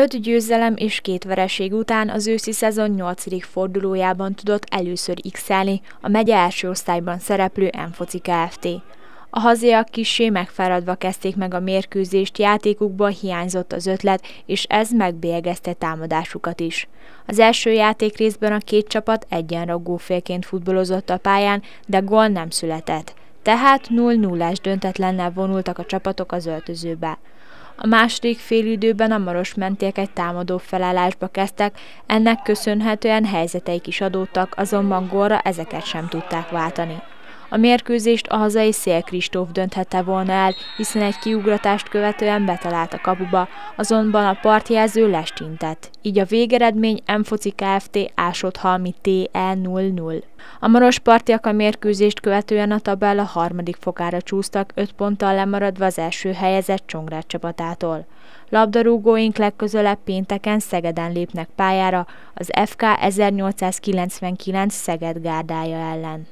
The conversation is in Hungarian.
Öt győzelem és két vereség után az őszi szezon 8. fordulójában tudott először x a megye első osztályban szereplő Enfoci Kft. A haziak kissé megfáradva kezdték meg a mérkőzést, játékukból hiányzott az ötlet, és ez megbélyegezte támadásukat is. Az első játék részben a két csapat egyenragó félként futbolozott a pályán, de gól nem született. Tehát 0-0-es döntetlennel vonultak a csapatok az öltözőbe. A második félidőben a maros mentiek egy támadó felállásba kezdtek, ennek köszönhetően helyzeteik is adódtak, azonban gólra ezeket sem tudták váltani. A mérkőzést a hazai Szél Kristóf dönthette volna el, hiszen egy kiugratást követően betalált a kapuba, azonban a partjelző lestintett. Így a végeredmény M-foci Kft. ásotthalmi TE 00. A maros partiak a mérkőzést követően a tabella harmadik fokára csúsztak, öt ponttal lemaradva az első helyezett Csongrád csapatától. Labdarúgóink legközelebb pénteken Szegeden lépnek pályára az FK 1899 Szeged gárdája ellen.